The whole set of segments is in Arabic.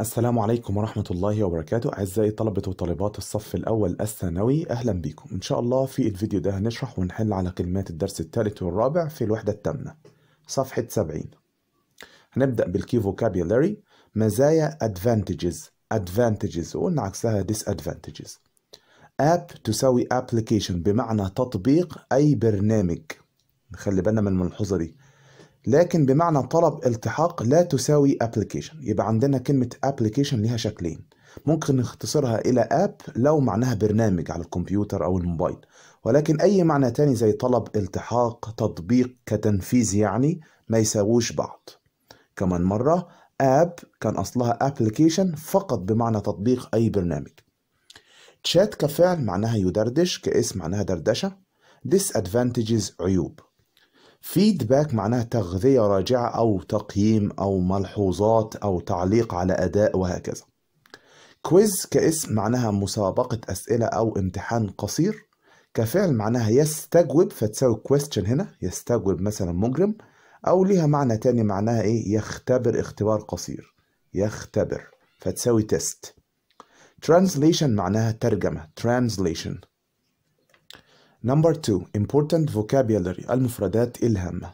السلام عليكم ورحمة الله وبركاته أعزائي طلبة وطالبات الصف الأول الثانوي أهلا بكم إن شاء الله في الفيديو ده هنشرح ونحل على كلمات الدرس الثالث والرابع في الوحدة الثامنة صفحة 70 هنبدأ بالكي فوكابيولاري مزايا advantages advantages وقلنا عكسها disadvantages app تساوي application بمعنى تطبيق أي برنامج نخلي بالنا من الملحوظة دي لكن بمعنى طلب التحاق لا تساوي application يبقى عندنا كلمة application ليها شكلين ممكن نختصرها إلى اب لو معناها برنامج على الكمبيوتر أو الموبايل ولكن أي معنى تاني زي طلب التحاق تطبيق كتنفيذ يعني ما يساووش بعض كمان مرة اب كان أصلها application فقط بمعنى تطبيق أي برنامج تشات كفعل معناها يدردش كاسم معناها دردشة disadvantages عيوب فيدباك معناها تغذية راجعة أو تقييم أو ملحوظات أو تعليق على أداء وهكذا كويز كاسم معناها مسابقة أسئلة أو امتحان قصير كفعل معناها يستجوب فتساوي question هنا يستجوب مثلا مجرم أو ليها معنى تاني معناها إيه يختبر اختبار قصير يختبر فتساوي تيست translation معناها ترجمة translation Number 2 Important vocabulary المفردات الهامة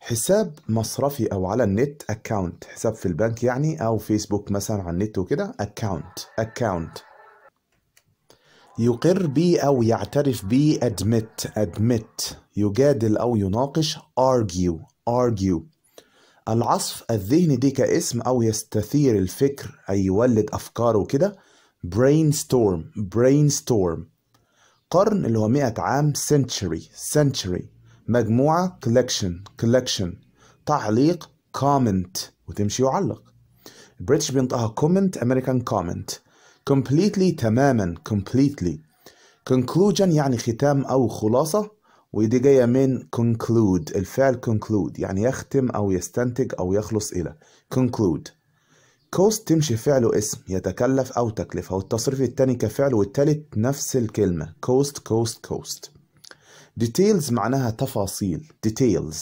حساب مصرفي أو على النت account حساب في البنك يعني أو فيسبوك مثلا على النت وكده account account يقر به أو يعترف به admit admit يجادل أو يناقش argue argue العصف الذهني دي كاسم أو يستثير الفكر أي يولد أفكاره كده brainstorm brainstorm قرن اللي هو 100 عام century century مجموعة collection collection تعليق comment وتمشي يعلق البريتش بينطقها comment American comment completely تماما completely conclusion يعني ختام أو خلاصة ودي جاية من conclude الفعل conclude يعني يختم أو يستنتج أو يخلص إلى conclude كوست تمشي فعل واسم يتكلف أو تكلفة والتصريف التاني كفعل والتالت نفس الكلمة كوست كوست كوست details معناها تفاصيل details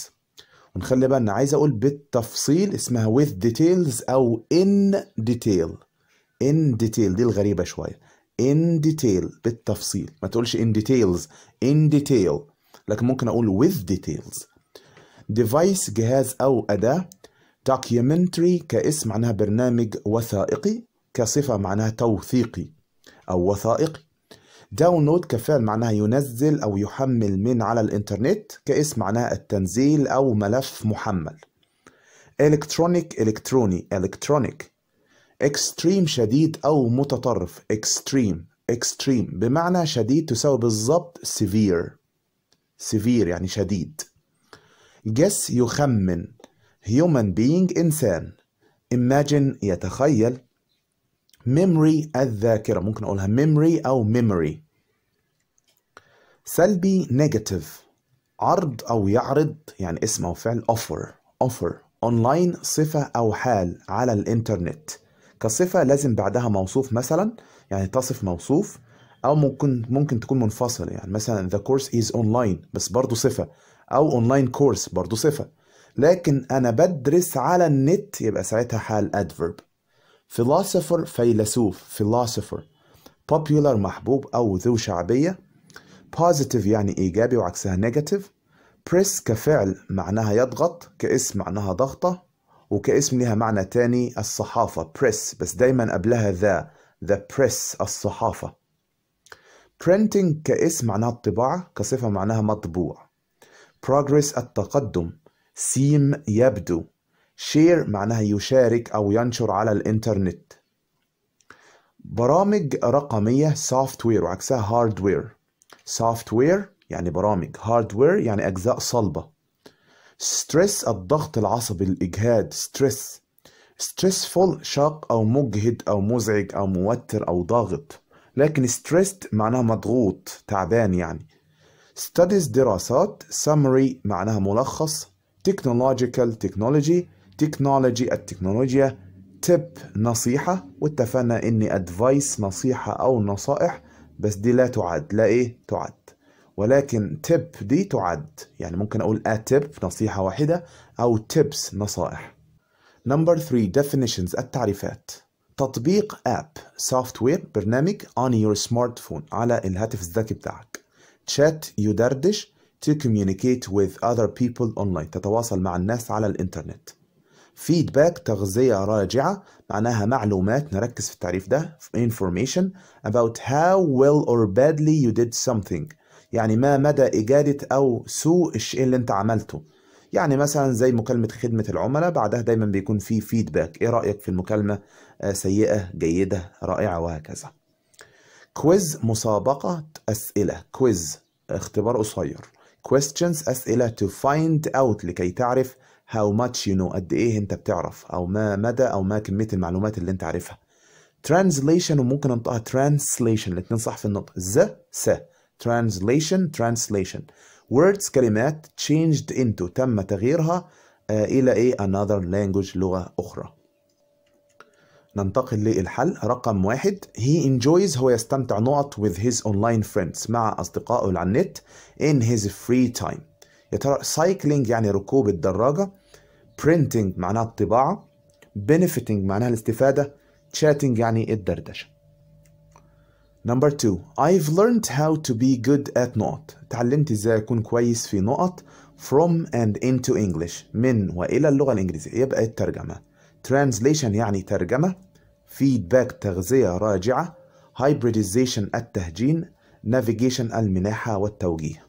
ونخلي بالنا عايز أقول بالتفصيل اسمها with details أو in detail in detail دي الغريبة شوية in detail بالتفصيل ما تقولش in details in detail لكن ممكن أقول with details device جهاز أو أداة documentary كاسم معناها برنامج وثائقي كصفة معناها توثيقي أو وثائقي download كفعل معناها ينزل أو يحمل من على الإنترنت كاسم معناها التنزيل أو ملف محمل إلكترونيك إلكتروني إلكترونيك extreme شديد أو متطرف extreme extreme بمعنى شديد تساوي بالظبط severe severe يعني شديد guess يخمن human being إنسان imagine يتخيل memory الذاكرة ممكن أقولها memory أو memory سلبي negative عرض أو يعرض يعني اسم أو فعل offer offer أونلاين صفة أو حال على الإنترنت كصفة لازم بعدها موصوف مثلا يعني تصف موصوف أو ممكن ممكن تكون منفصلة يعني مثلا the course is online بس برضه صفة أو online course برضه صفة لكن أنا بدرس على النت يبقى ساعتها حال adverb philosopher فيلسوف philosopher popular محبوب أو ذو شعبية positive يعني إيجابي وعكسها negative press كفعل معناها يضغط كاسم معناها ضغطة وكاسم لها معنى تاني الصحافة press بس دايما قبلها ذا the. the press الصحافة printing كاسم معناها الطباعة كصفة معناها مطبوع progress التقدم سيم يبدو شير معناها يشارك أو ينشر على الإنترنت برامج رقمية سوفت وير وعكسها هاردوير سوفت وير يعني برامج هاردوير يعني أجزاء صلبة ستريس الضغط العصبي الإجهاد ستريس stressful شاق أو مجهد أو مزعج أو موتر أو ضاغط لكن stressed معناها مضغوط تعبان يعني studies دراسات summary معناها ملخص technological technology technology التكنولوجيا tip نصيحة واتفقنا ان advice نصيحة او نصائح بس دي لا تعد لا ايه تعد ولكن tip دي تعد يعني ممكن اقول a tip نصيحة واحدة او tips نصائح number 3 definitions التعريفات تطبيق app software برنامج on your smartphone على الهاتف الذكي بتاعك chat يدردش to communicate with other people online تتواصل مع الناس على الإنترنت feedback تغذية راجعة معناها معلومات نركز في التعريف ده information about how well or badly you did something يعني ما مدى إجادة أو سوء الشيء اللي أنت عملته يعني مثلا زي مكالمة خدمة العملاء بعدها دايما بيكون في فيدباك إيه رأيك في المكالمة آه، سيئة جيدة رائعة وهكذا كويز مسابقة أسئلة كويز اختبار قصير questions أسئلة to find out لكي تعرف how much you know قد إيه أنت بتعرف أو ما مدى أو ما كمية المعلومات اللي أنت عارفها translation وممكن أنطقها translation الاتنين صح في النطق ز س translation translation words كلمات changed into تم تغييرها آه، إلى إيه another language لغة أخرى ننتقل للحل رقم واحد he enjoys هو يستمتع نقط with his online friends مع أصدقائه على النت in his free time يا ترى cycling يعني ركوب الدراجة printing معناها الطباعة benefiting معناها الاستفادة chatting يعني الدردشة Number two, I've learned how to be good at نقط. تعلمت ازاي اكون كويس في نقط from and into English من والى اللغة الانجليزية يبقى الترجمة. Translation يعني ترجمة فيدباك تغذية راجعة هايبريديزيشن التهجين نافيجيشن المناحة والتوجيه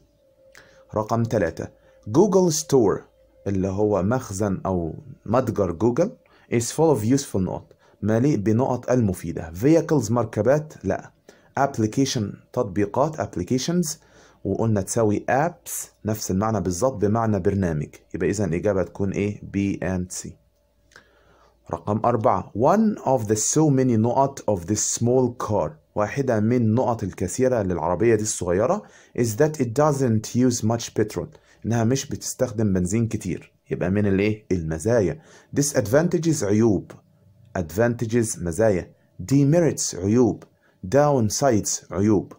رقم ثلاثة جوجل ستور اللي هو مخزن أو متجر جوجل is full of useful نقط مليء بنقط المفيدة vehicles مركبات لا application تطبيقات applications وقلنا تساوي apps نفس المعنى بالظبط بمعنى برنامج يبقى إذا الإجابة تكون إيه B and C رقم أربعة one of the so many نقط of this small car واحدة من نقط الكثيرة للعربية دي الصغيرة is that it doesn't use much petrol إنها مش بتستخدم بنزين كتير يبقى من الايه المزايا disadvantages عيوب advantages مزايا demerits عيوب downsides عيوب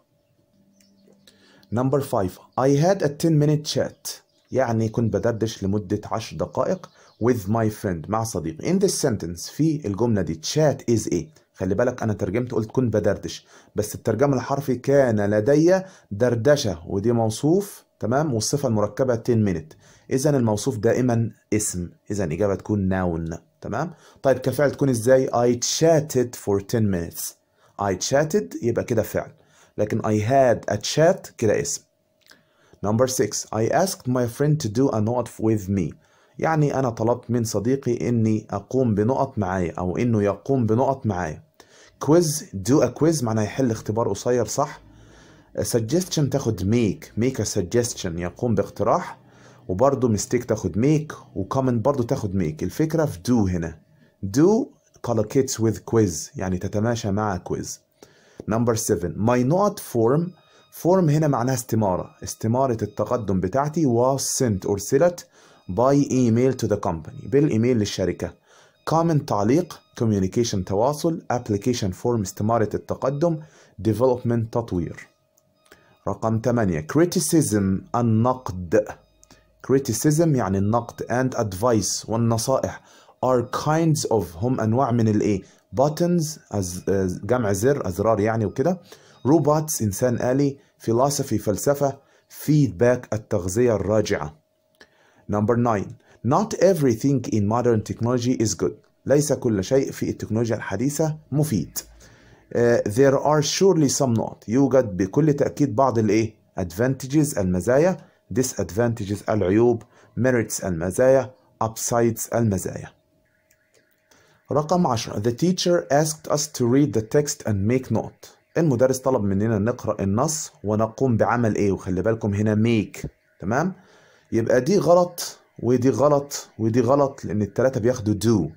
Number 5 I had a 10 minute chat يعني كنت بدردش لمدة 10 دقائق with my friend مع صديقي in this sentence في الجملة دي chat is a خلي بالك أنا ترجمت قلت كنت بدردش بس الترجمة الحرفي كان لدي دردشة ودي موصوف تمام والصفة المركبة 10 minute إذا الموصوف دائما اسم إذا إجابة تكون noun تمام طيب كفعل تكون إزاي I chatted for 10 minutes I chatted يبقى كده فعل لكن I had a chat كده اسم Number 6 I asked my friend to do a note with me يعني أنا طلبت من صديقي إني أقوم بنقط معايا أو إنه يقوم بنقط معايا كويز دو a quiz معناه يحل اختبار قصير صح suggestion تاخد make make a suggestion يقوم باقتراح وبرضه ميستيك تاخد make وكومنت برضه تاخد make الفكرة في do هنا do collocates with quiz يعني تتماشى مع quiz number 7 my not form form هنا معناها استمارة استمارة التقدم بتاعتي was sent أرسلت باي ايميل تو ذا كومباني بالايميل للشركه كومنت تعليق كوميونيكيشن تواصل ابلكيشن فورم استماره التقدم ديفلوبمنت تطوير رقم 8 criticism النقد criticism يعني النقد and advice والنصائح are kinds of هم انواع من الايه buttons أز... جمع زر ازرار يعني وكده robots انسان آلي philosophy فلسفه feedback التغذيه الراجعه Number 9 Not everything in modern technology is good ليس كل شيء في التكنولوجيا الحديثة مفيد uh, There are surely some not يوجد بكل تأكيد بعض الايه advantages المزايا disadvantages العيوب merits المزايا upsides المزايا رقم 10 The teacher asked us to read the text and make note المدرس طلب مننا نقرأ النص ونقوم بعمل ايه وخلي بالكم هنا make تمام يبقى دي غلط ودي غلط ودي غلط لان الثلاثه بياخدوا do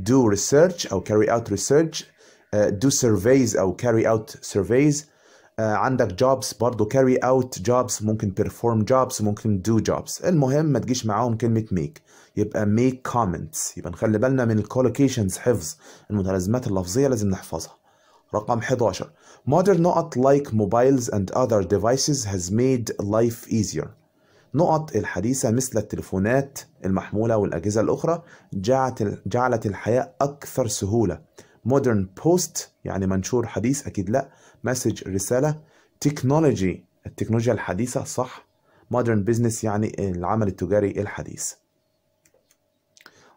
do research او carry out research uh, do surveys او carry out surveys uh, عندك jobs برضو carry out jobs ممكن perform jobs ممكن do jobs المهم ما تجيش معاهم كلمة make يبقى make comments يبقى نخلي بالنا من collocations حفظ المتلازمات اللفظية لازم نحفظها رقم 11 modern not like mobiles and other devices has made life easier نقط الحديثة مثل التليفونات المحمولة والأجهزة الأخرى جعلت الحياة أكثر سهولة مودرن بوست يعني منشور حديث أكيد لأ مسج رسالة تكنولوجي التكنولوجيا الحديثة صح مودرن بزنس يعني العمل التجاري الحديث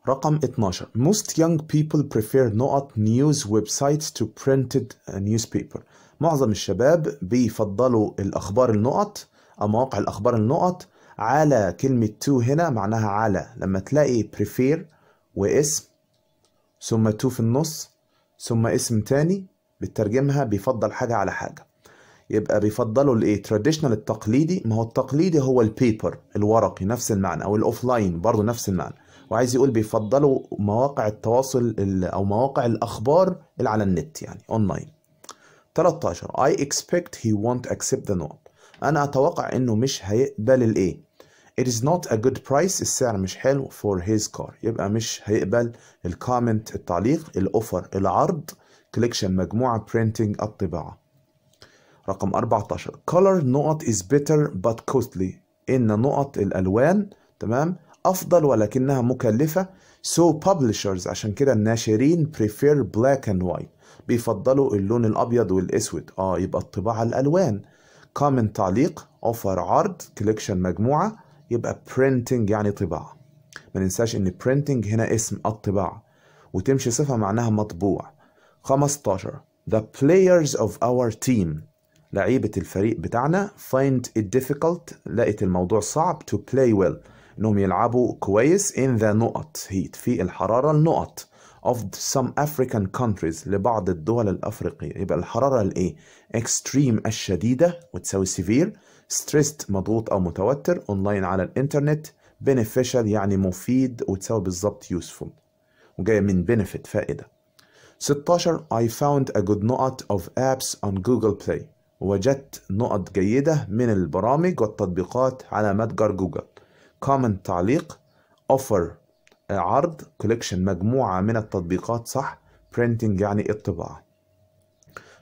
رقم 12 Most young people prefer نقط news websites to printed newspaper معظم الشباب بيفضلوا الأخبار النقط أو مواقع الأخبار النقط على كلمة to هنا معناها على لما تلاقي prefer واسم ثم to في النص ثم اسم تاني بترجمها بيفضل حاجة على حاجة يبقى بيفضلوا الايه تراديشنال التقليدي ما هو التقليدي هو البيبر الورقي نفس المعنى او الاوفلاين برضه نفس المعنى وعايز يقول بيفضلوا مواقع التواصل او مواقع الاخبار اللي على النت يعني اونلاين 13 I expect he won't accept the note انا اتوقع انه مش هيقبل الايه It is not a good price السعر مش حلو for his car يبقى مش هيقبل الكومنت التعليق الاوفر العرض كوليكشن مجموعة printing الطباعة رقم 14 color نقط is better but costly إن نقط الألوان تمام أفضل ولكنها مكلفة so publishers عشان كده الناشرين prefer black and white بيفضلوا اللون الأبيض والأسود اه يبقى الطباعة الألوان comment تعليق offer عرض collection مجموعة يبقى printing يعني طباعة ما ننساش ان printing هنا اسم الطباعة وتمشي صفة معناها مطبوع 15 The players of our team لعيبة الفريق بتاعنا find it difficult لقت الموضوع صعب to play well انهم يلعبوا كويس in the نقط heat في الحرارة النقط of some African countries لبعض الدول الأفريقية يبقى الحرارة الإيه؟ extreme الشديدة وتساوي severe ستريست مضغوط أو متوتر أونلاين على الإنترنت beneficial يعني مفيد وتساوي بالظبط useful وجاية من benefit فائدة 16 I found a good نقط of apps on Google Play وجدت نقط جيدة من البرامج والتطبيقات على متجر جوجل comment تعليق offer عرض collection مجموعة من التطبيقات صح printing يعني الطباعة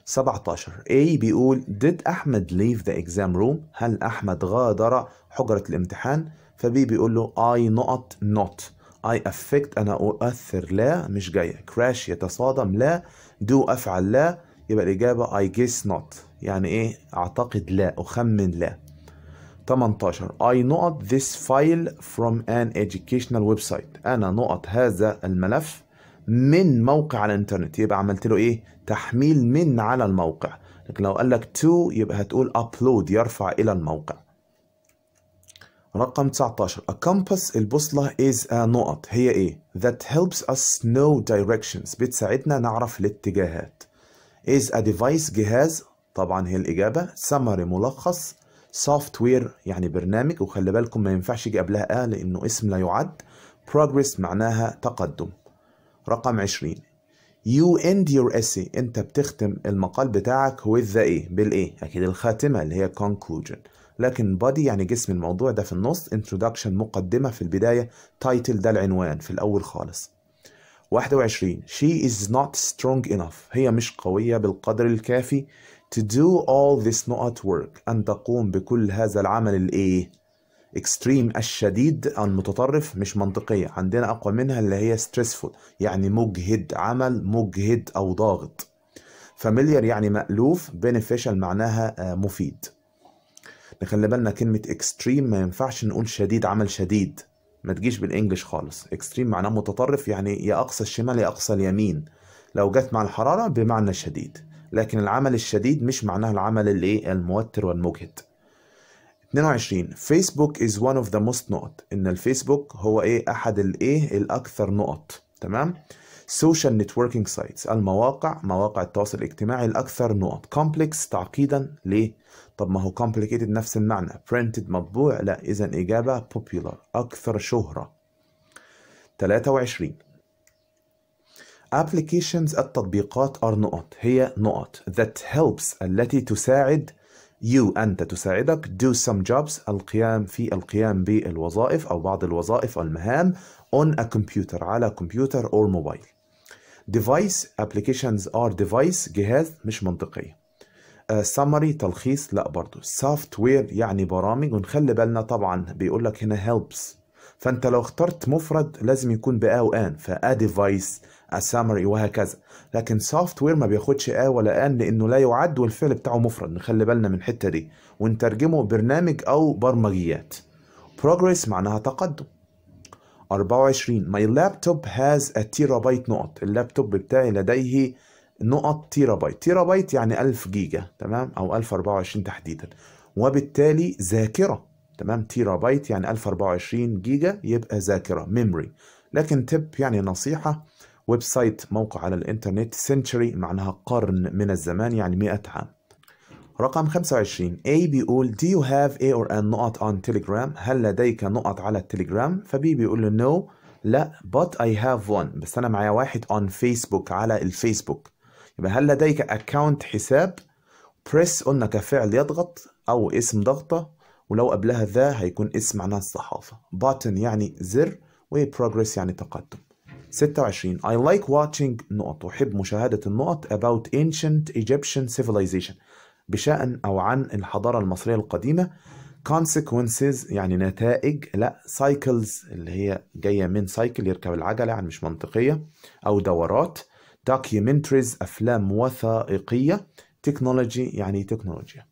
17 A بيقول did أحمد leave the exam room هل أحمد غادر حجرة الامتحان فبي بيقول له I not not I affect أنا أؤثر لا مش جاية crash يتصادم لا do أفعل لا يبقى الإجابة I guess not يعني إيه أعتقد لا أخمن لا 18 I not this file from an educational website أنا نقط هذا الملف من موقع على الانترنت يبقى عملت له ايه تحميل من على الموقع لكن لو قال لك تو يبقى هتقول ابلود يرفع الى الموقع رقم 19 A compass البوصلة is a نقط هي ايه that helps us know directions بتساعدنا نعرف الاتجاهات is a device جهاز طبعا هي الإجابة summary ملخص سوفت وير يعني برنامج وخلي بالكم ما ينفعش يجي قبلها اه لأنه اسم لا يعد progress معناها تقدم رقم 20 you end your essay انت بتختم المقال بتاعك with the إيه بالايه اكيد الخاتمه اللي هي conclusion لكن body يعني جسم الموضوع ده في النص introduction مقدمه في البدايه title ده العنوان في الاول خالص 21 she is not strong enough هي مش قويه بالقدر الكافي to do all this not work أن تقوم بكل هذا العمل الإيه؟ اكستريم الشديد المتطرف مش منطقية عندنا أقوى منها اللي هي ستريسفول يعني مجهد عمل مجهد أو ضاغط فاميليار يعني مألوف بينيفيشال معناها آه، مفيد نخلي بالنا كلمة اكستريم ما ينفعش نقول شديد عمل شديد ما تجيش بالانجلش خالص اكستريم معناه متطرف يعني يا أقصى الشمال يا أقصى اليمين لو جت مع الحرارة بمعنى شديد لكن العمل الشديد مش معناه العمل الايه الموتر والمجهد 22 فيسبوك از وان اوف ذا موست نقط ان الفيسبوك هو ايه احد الايه الاكثر نقط تمام سوشيال نتوركينج سايتس المواقع مواقع التواصل الاجتماعي الاكثر نقط كومبلكس تعقيدا ليه طب ما هو كومبليكيتد نفس المعنى برينتد مطبوع لا اذا اجابه بوبولار اكثر شهره 23 applications التطبيقات are نقط هي نقط that helps التي تساعد you أنت تساعدك do some jobs القيام في القيام بالوظائف أو بعض الوظائف المهام on a computer على كمبيوتر or mobile device applications are device جهاز مش منطقية uh, summary تلخيص لا برضو software يعني برامج ونخلي بالنا طبعا بيقول لك هنا helps فانت لو اخترت مفرد لازم يكون بقى وان فا device السامري وهكذا لكن سوفت وير ما بياخدش اه ولا ان لانه لا يعد والفعل بتاعه مفرد نخلي بالنا من الحته دي ونترجمه برنامج او برمجيات بروجريس معناها تقدم 24 لابتوب هاز ا تيرا بايت نقط اللابتوب بتاعي لديه نقط تيرابايت تيرابايت يعني 1000 جيجا تمام او 1024 تحديدا وبالتالي ذاكره تمام تيرابايت يعني 1024 جيجا يبقى ذاكره ميموري لكن تب يعني نصيحه ويب سايت موقع على الانترنت سنتري معناها قرن من الزمان يعني 100 عام رقم 25 A بيقول Do you have A or N نقط on Telegram هل لديك نقط على التليجرام فبي بيقول له no لا but I have one بس أنا معايا واحد on Facebook على الفيسبوك يبقى هل لديك account حساب press قلنا كفعل يضغط أو اسم ضغطة ولو قبلها ذا هيكون اسم معناه الصحافة button يعني زر و progress يعني تقدم 26 I like watching نقط أحب مشاهدة النقط about ancient Egyptian civilization بشأن أو عن الحضارة المصرية القديمة consequences يعني نتائج لا cycles اللي هي جاية من cycle يركب العجلة يعني مش منطقية أو دورات documentaries أفلام وثائقية technology يعني تكنولوجيا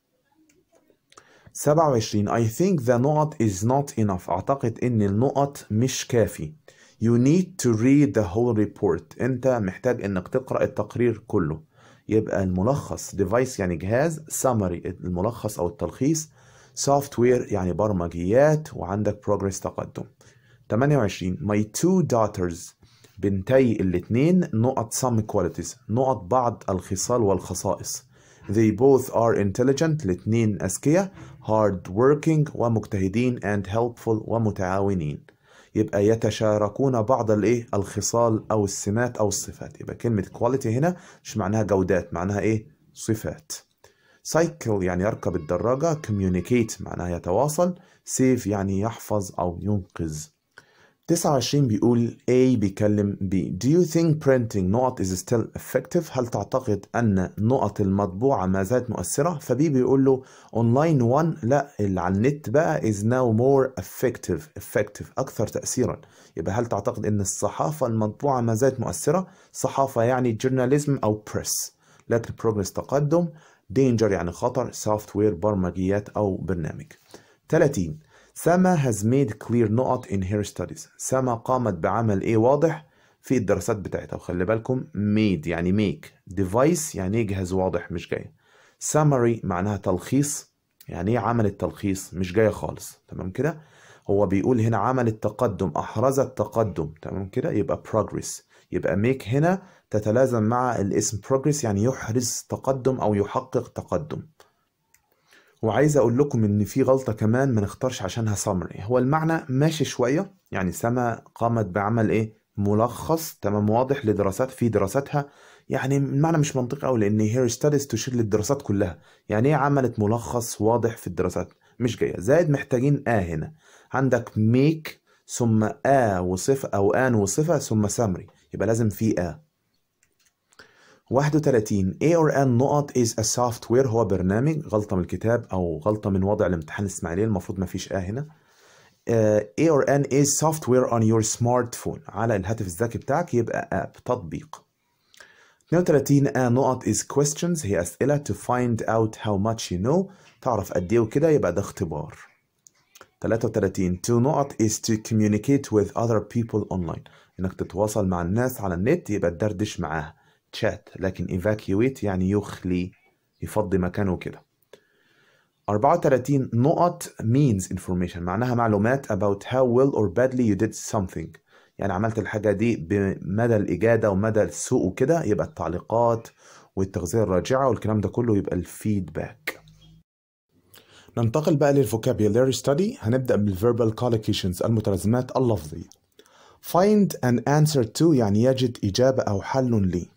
27 I think the نقط is not enough أعتقد إن النقط مش كافي You need to read the whole report أنت محتاج إنك تقرأ التقرير كله يبقى الملخص ديفايس يعني جهاز summary الملخص أو التلخيص سوفت وير يعني برمجيات وعندك progress تقدم 28 my two daughters بنتي الاثنين نقط some qualities نقط بعض الخصال والخصائص They both are intelligent الاثنين أذكياء hard working ومجتهدين and helpful ومتعاونين يبقى يتشاركون بعض الايه الخصال او السمات او الصفات يبقى كلمه كواليتي هنا مش معناها جودات معناها ايه صفات سايكل يعني يركب الدراجه كوميونيكيت معناها يتواصل سيف يعني يحفظ او ينقذ 29 بيقول A بيكلم B Do you think printing نقط is still effective؟ هل تعتقد أن نقط المطبوعة ما زالت مؤثرة؟ فبي بيقول له online one لا اللي على النت بقى is now more effective effective أكثر تأثيرا يبقى هل تعتقد أن الصحافة المطبوعة ما زالت مؤثرة؟ صحافة يعني journalism أو press لكن progress تقدم danger يعني خطر software برمجيات أو برنامج 30 سما has made clear نقط in her studies سما قامت بعمل ايه واضح في الدراسات بتاعتها وخلي بالكم made يعني make device يعني إيه جهاز واضح مش جاي summary معناها تلخيص يعني ايه عمل التلخيص مش جايه خالص تمام كده هو بيقول هنا عمل التقدم احرز التقدم تمام كده يبقى progress يبقى make هنا تتلازم مع الاسم progress يعني يحرز تقدم او يحقق تقدم وعايز اقول لكم ان في غلطه كمان ما نختارش عشانها سمري هو المعنى ماشي شويه يعني سما قامت بعمل ايه ملخص تمام واضح لدراسات في دراساتها يعني المعنى مش منطقي قوي لان هير ستاديز تشير للدراسات كلها يعني ايه عملت ملخص واضح في الدراسات مش جايه زائد محتاجين اه هنا عندك ميك ثم آه وصفه او ان وصفه ثم سمري يبقى لازم في آه. 31 A or N نقط is a software هو برنامج غلطة من الكتاب أو غلطة من وضع الامتحان الإسماعيلية المفروض ما فيش آه، A هنا A or N is software on your smartphone على الهاتف الذكي بتاعك يبقى app تطبيق 32 A آه، نقط is questions هي أسئلة to find out how much you know تعرف قد إيه وكده يبقى ده اختبار 33 to نقط is to communicate with other people online إنك تتواصل مع الناس على النت يبقى تدردش معاها شات لكن ايفاكيويت يعني يخلي يفضي مكانه كده 34 نقط means information معناها معلومات about how well or badly you did something يعني عملت الحاجة دي بمدى الإجادة ومدى السوء وكده يبقى التعليقات والتغذية الراجعة والكلام ده كله يبقى الفيدباك ننتقل بقى للفوكابيولاري ستادي هنبدأ بالverbal collocations المتلازمات اللفظية find an answer to يعني يجد إجابة أو حل ليه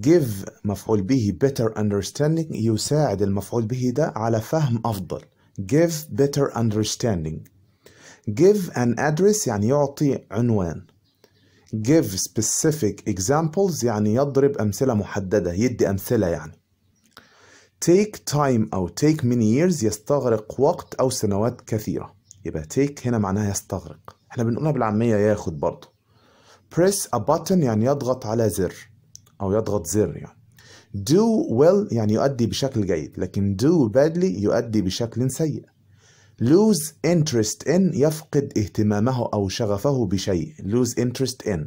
give مفعول به better understanding يساعد المفعول به ده على فهم أفضل give better understanding give an address يعني يعطي عنوان give specific examples يعني يضرب أمثلة محددة يدي أمثلة يعني take time أو take many years يستغرق وقت أو سنوات كثيرة يبقى take هنا معناها يستغرق احنا بنقولها بالعامية ياخد برضه press a button يعني يضغط على زر أو يضغط زر يعني do well يعني يؤدي بشكل جيد لكن do badly يؤدي بشكل سيء lose interest in يفقد اهتمامه أو شغفه بشيء lose interest in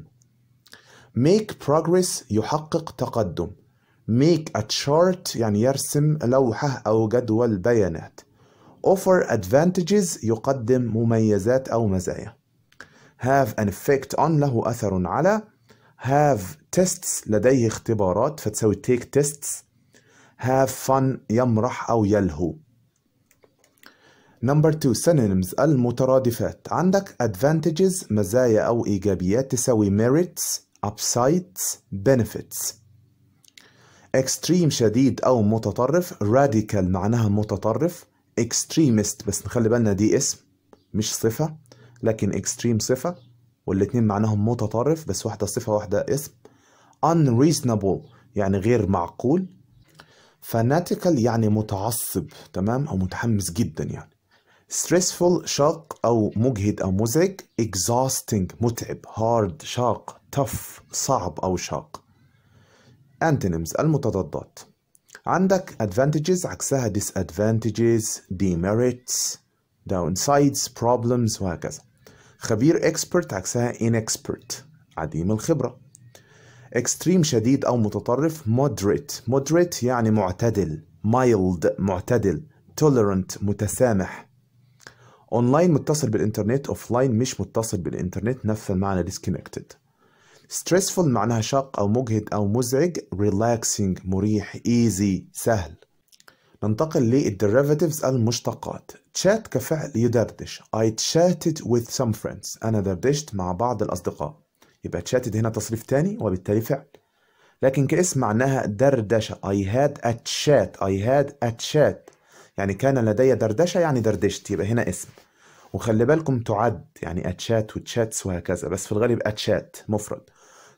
make progress يحقق تقدم make a chart يعني يرسم لوحة أو جدول بيانات offer advantages يقدم مميزات أو مزايا have an effect on له أثر على have tests لديه اختبارات فتسوي take tests have fun يمرح أو يلهو نمبر 2 synonyms المترادفات عندك advantages مزايا أو إيجابيات تساوي merits upsides benefits extreme شديد أو متطرف radical معناها متطرف extremist بس نخلي بالنا دي اسم مش صفة لكن extreme صفة والاتنين معناهم متطرف بس واحدة صفة واحدة اسم unreasonable يعني غير معقول fanatical يعني متعصب تمام أو متحمس جدا يعني stressful شاق أو مجهد أو مزعج exhausting متعب hard شاق tough صعب أو شاق antonyms المتضادات عندك advantages عكسها disadvantages demerits downsides problems وهكذا خبير expert عكسها inexpert عديم الخبرة اكستريم شديد او متطرف مودريت مودريت يعني معتدل مايلد معتدل تولرنت متسامح اونلاين متصل بالانترنت اوفلاين مش متصل بالانترنت نفس المعنى ديسكونكتد stressful معناها شاق او مجهد او مزعج relaxing مريح easy سهل ننتقل للديريفاتيفز المشتقات chat كفعل يدردش I chatted with some friends أنا دردشت مع بعض الأصدقاء يبقى اتشتت هنا تصريف تاني وبالتالي فعل لكن كاسم معناها دردشة I had a chat I had a chat يعني كان لدي دردشة يعني دردشت يبقى هنا اسم وخلي بالكم تعد يعني اتشات وتشاتس وهكذا بس في الغالب اتشات مفرد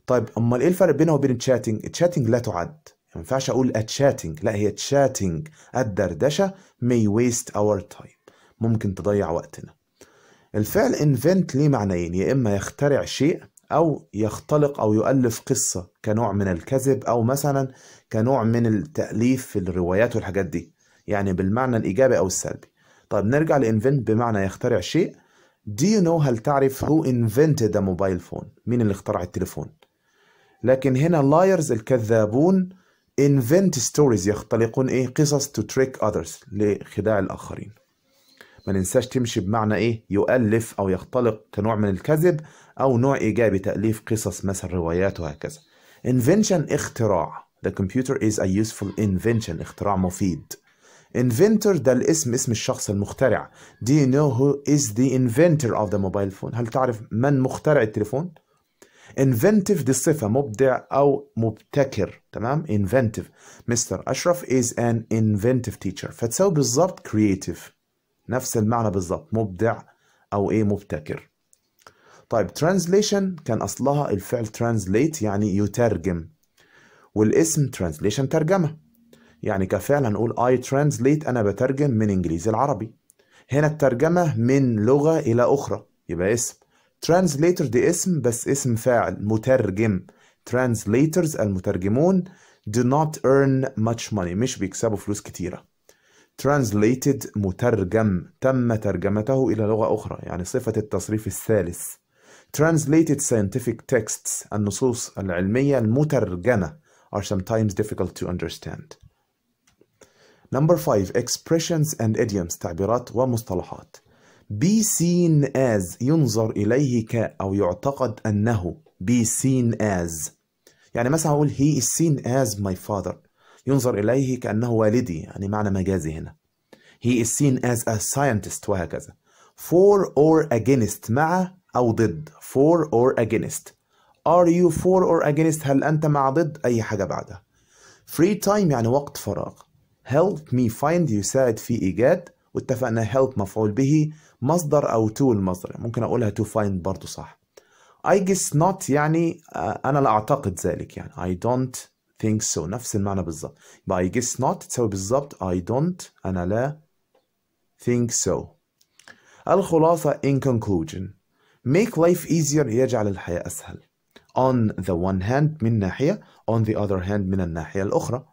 طيب امال ايه الفرق بينها وبين التشاتنج التشاتنج لا تعد ما ينفعش اقول اتشاتنج لا هي تشاتنج الدردشه may waste our time ممكن تضيع وقتنا الفعل invent ليه معنيين يا اما يخترع شيء أو يختلق أو يؤلف قصة كنوع من الكذب أو مثلا كنوع من التأليف في الروايات والحاجات دي يعني بالمعنى الإيجابي أو السلبي طيب نرجع لإنفنت بمعنى يخترع شيء Do you know هل تعرف who invented a mobile phone مين اللي اخترع التليفون لكن هنا liars الكذابون invent stories يختلقون ايه قصص to trick others لخداع الآخرين ما ننساش تمشي بمعنى ايه يؤلف او يختلق كنوع من الكذب او نوع ايجابي تاليف قصص مثل روايات وهكذا invention اختراع the computer is a useful invention اختراع مفيد inventor ده الاسم اسم الشخص المخترع do you know who is the inventor of the mobile phone هل تعرف من مخترع التليفون inventive دي صفة مبدع أو مبتكر تمام inventive Mr. Ashraf is an inventive teacher فتساوي بالظبط creative نفس المعنى بالظبط مبدع أو إيه مبتكر طيب translation كان أصلها الفعل translate يعني يترجم والاسم translation ترجمة يعني كفعل هنقول I translate أنا بترجم من إنجليزي العربي هنا الترجمة من لغة إلى أخرى يبقى اسم translator دي اسم بس اسم فاعل مترجم translators المترجمون do not earn much money مش بيكسبوا فلوس كتيرة translated مترجم تم ترجمته إلى لغة أخرى يعني صفة التصريف الثالث translated scientific texts النصوص العلمية المترجمة are sometimes difficult to understand number five expressions and idioms تعبيرات ومصطلحات be seen as ينظر إليه ك أو يعتقد أنه be seen as يعني مثلا أقول he is seen as my father ينظر إليه كأنه والدي يعني معنى مجازي هنا he is seen as a scientist وهكذا for or against مع أو ضد for or against are you for or against هل أنت مع ضد أي حاجة بعدها free time يعني وقت فراغ help me find يساعد في إيجاد واتفقنا help مفعول به مصدر أو to المصدر ممكن أقولها to find برضو صح I guess not يعني آه، أنا لا أعتقد ذلك يعني I don't think so نفس المعنى بالظبط يبقى I guess not تساوي بالظبط I don't أنا لا think so الخلاصة in conclusion make life easier يجعل الحياة أسهل on the one hand من ناحية on the other hand من الناحية الأخرى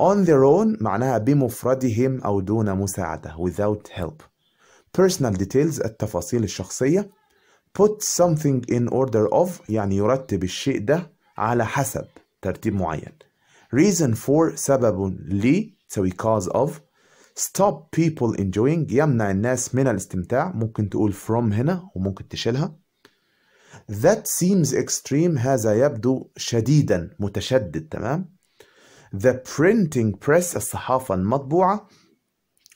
on their own معناها بمفردهم أو دون مساعدة without help personal details التفاصيل الشخصية put something in order of يعني يرتب الشيء ده على حسب ترتيب معين reason for سبب لي تساوي cause of stop people enjoying يمنع الناس من الاستمتاع ممكن تقول from هنا وممكن تشيلها that seems extreme هذا يبدو شديدا متشدد تمام the printing press الصحافة المطبوعة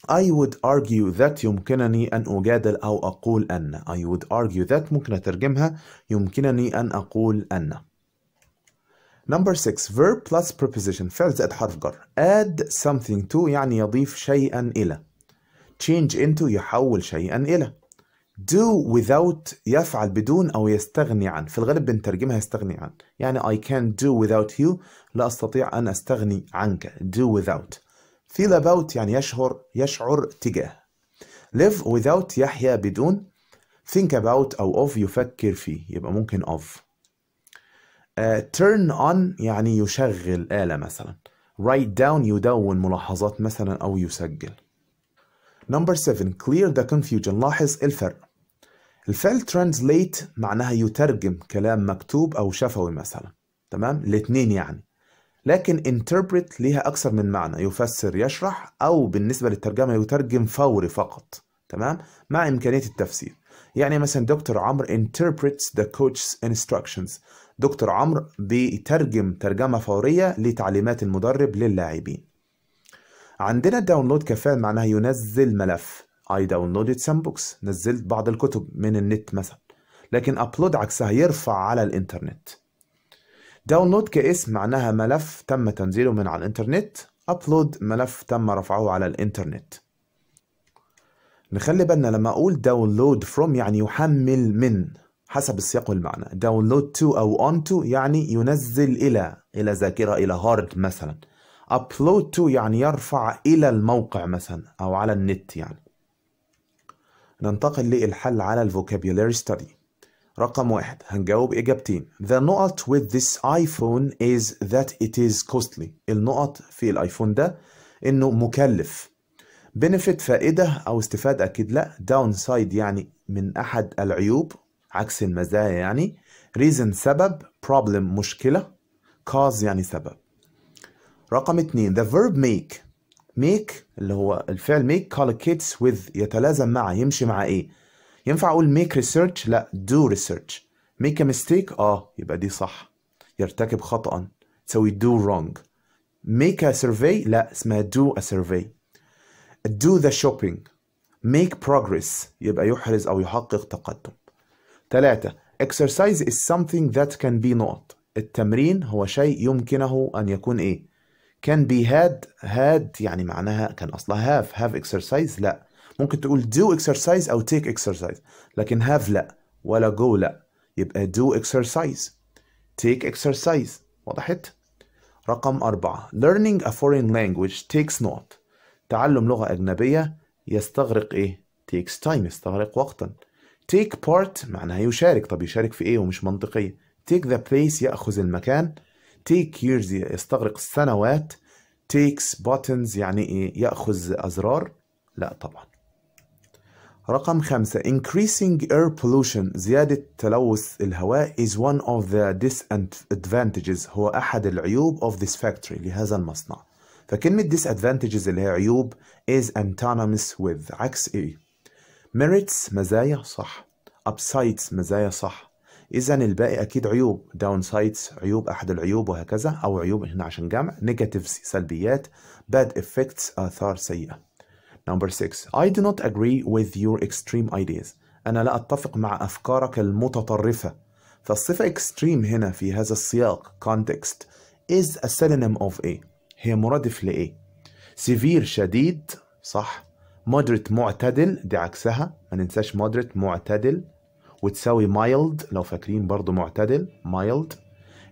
I would argue that يمكنني أن أجادل أو أقول أن I would argue that ممكن أترجمها يمكنني أن أقول أن Number 6 verb plus preposition فعل زائد حرف جر add something to يعني يضيف شيئا إلى change into يحول شيئا إلى do without يفعل بدون أو يستغني عن في الغالب بنترجمها يستغني عن يعني I can do without you لا أستطيع أن أستغني عنك do without feel about يعني يشعر يشعر تجاه live without يحيا بدون think about أو of يفكر فيه يبقى ممكن of آه، turn on يعني يشغل آلة مثلا write down يدون ملاحظات مثلا أو يسجل number 7 clear the confusion لاحظ الفرق الفعل translate معناها يترجم كلام مكتوب أو شفوي مثلا تمام الاتنين يعني لكن interpret ليها أكثر من معنى يفسر يشرح أو بالنسبة للترجمة يترجم فوري فقط تمام مع إمكانية التفسير يعني مثلا دكتور عمرو interprets the coach's instructions دكتور عمرو بيترجم ترجمة فورية لتعليمات المدرب للاعبين عندنا داونلود كفاءة معناها ينزل ملف اي داونلود سام بوكس نزلت بعض الكتب من النت مثلا لكن أبلود عكسها يرفع على الإنترنت داونلود كاسم معناها ملف تم تنزيله من على الإنترنت أبلود ملف تم رفعه على الإنترنت نخلي بالنا لما أقول داونلود فروم يعني يحمل من حسب السياق والمعنى داونلود تو او اون تو يعني ينزل الى الى ذاكره الى هارد مثلا ابلود تو يعني يرفع الى الموقع مثلا او على النت يعني ننتقل للحل على الفوكابيولاري ستادي رقم واحد هنجاوب إجابتين The نقط with this iPhone is that it is costly النقط في الآيفون ده إنه مكلف benefit فائدة أو استفادة أكيد لا downside يعني من أحد العيوب عكس المزايا يعني reason سبب problem مشكلة cause يعني سبب رقم اتنين the verb make make اللي هو الفعل make collocates with يتلازم مع يمشي مع ايه ينفع اقول make research لا do research make a mistake اه يبقى دي صح يرتكب خطأ تسوي do wrong make a survey لا اسمها do a survey do the shopping make progress يبقى يحرز أو يحقق تقدم ثلاثة exercise is something that can be not التمرين هو شيء يمكنه أن يكون إيه can be had had يعني معناها كان أصلها have have exercise لا ممكن تقول do exercise أو take exercise لكن have لا ولا go لا يبقى do exercise take exercise وضحت؟ رقم أربعة learning a foreign language takes not تعلم لغة أجنبية يستغرق إيه؟ takes time يستغرق وقتا take part معناها يشارك طب يشارك في ايه ومش منطقية take the place يأخذ المكان take years يستغرق السنوات takes buttons يعني ايه يأخذ أزرار لا طبعا رقم خمسة increasing air pollution زيادة تلوث الهواء is one of the disadvantages هو أحد العيوب of this factory لهذا المصنع فكلمة disadvantages اللي هي عيوب is antonymous with عكس ايه merits مزايا صح upsides مزايا صح اذا الباقي اكيد عيوب داون سايدز عيوب احد العيوب وهكذا او عيوب هنا عشان جمع نيجاتيفز سلبيات باد افكتس اثار سيئه نمبر 6 I do not agree with your extreme ideas انا لا اتفق مع افكارك المتطرفه فالصفه extreme هنا في هذا السياق context is a synonym of a هي مرادف لايه severe شديد صح مودريت معتدل دي عكسها ما ننساش مودريت معتدل وتساوي مايلد لو فاكرين برضو معتدل مايلد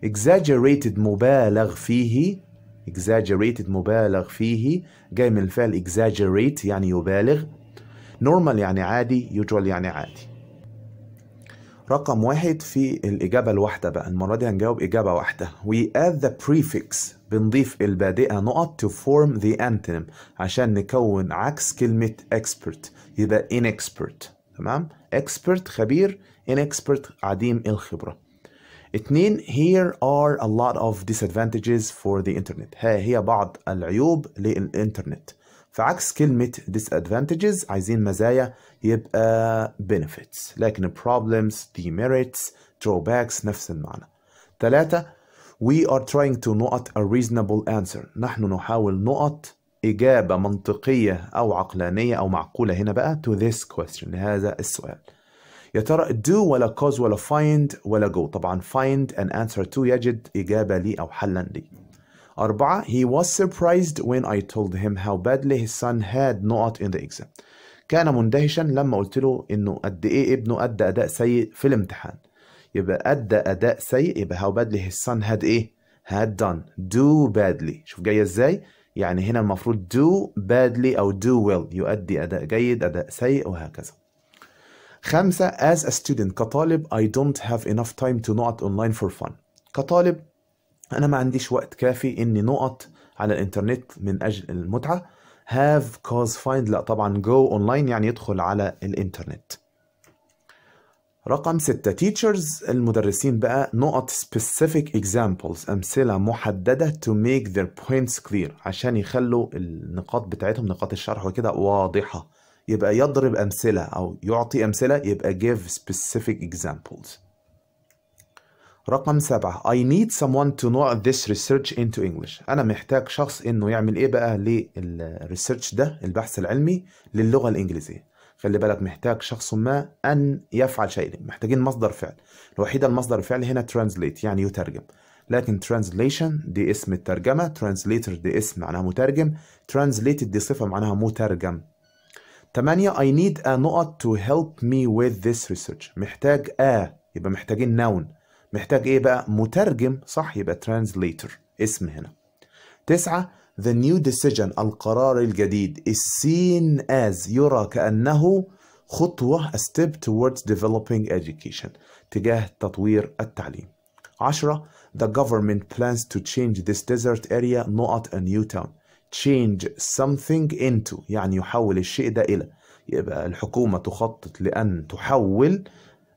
exaggerated مبالغ فيه exaggerated مبالغ فيه جاي من الفعل exaggerate يعني يبالغ normal يعني عادي usual يعني عادي رقم واحد في الإجابة الواحدة بقى المرة دي هنجاوب إجابة واحدة We add the prefix بنضيف البادئة نقط to form the antonym عشان نكون عكس كلمة expert يبقى inexpert تمام expert خبير inexpert عديم الخبرة اتنين here are a lot of disadvantages for the internet ها هي بعض العيوب للإنترنت فعكس كلمة disadvantages عايزين مزايا يبقى benefits لكن problems demerits drawbacks نفس المعنى ثلاثة we are trying to نقط a reasonable answer نحن نحاول نقط إجابة منطقية أو عقلانية أو معقولة هنا بقى to this question لهذا السؤال يا ترى do ولا cause ولا find ولا go طبعا find an answer to يجد إجابة لي أو حلا لي أربعة he was surprised when I told him how badly his son had not in the exam كان مندهشا لما قلت له إنه قد إيه ابنه أدى أداء سيء في الامتحان يبقى أدى أداء سيء يبقى how badly his son had إيه had done do badly شوف جاية إزاي يعني هنا المفروض do badly أو do well يؤدي أداء جيد أداء سيء وهكذا خمسة as a student كطالب I don't have enough time to not online for fun كطالب انا ما عنديش وقت كافي اني نقط على الانترنت من اجل المتعه have cause find لا طبعا جو اونلاين يعني يدخل على الانترنت رقم ستة teachers المدرسين بقى نقط specific examples أمثلة محددة to make their points clear عشان يخلوا النقاط بتاعتهم نقاط الشرح وكده واضحة يبقى يضرب أمثلة أو يعطي أمثلة يبقى give specific examples رقم سبعة I need someone to know this research into English أنا محتاج شخص إنه يعمل إيه بقى للريسيرش ده البحث العلمي للغة الإنجليزية خلي بالك محتاج شخص ما أن يفعل شيء محتاجين مصدر فعل الوحيدة المصدر الفعل هنا translate يعني يترجم لكن translation دي اسم الترجمة translator دي اسم معناها مترجم translated دي صفة معناها مترجم تمانية I need a نقط to help me with this research محتاج a يبقى محتاجين noun محتاج ايه بقى مترجم صح يبقى ترانزليتور اسم هنا تسعة the new decision القرار الجديد is seen as يرى كأنه خطوة a step towards developing education تجاه تطوير التعليم عشرة the government plans to change this desert area not a new town change something into يعني يحول الشيء ده إلى يبقى الحكومة تخطط لأن تحول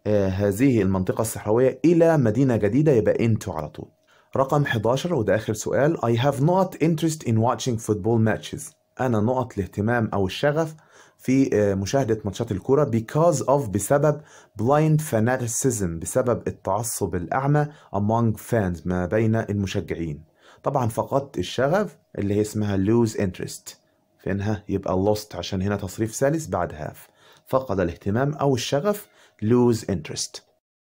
آه، هذه المنطقة الصحراوية إلى مدينة جديدة يبقى انتو على طول رقم 11 وده آخر سؤال I have not interest in watching football matches أنا نقط الاهتمام أو الشغف في آه، مشاهدة ماتشات الكرة because of بسبب blind fanaticism بسبب التعصب الأعمى among fans ما بين المشجعين طبعا فقدت الشغف اللي هي اسمها lose interest فينها يبقى lost عشان هنا تصريف ثالث بعد have فقد الاهتمام أو الشغف lose interest.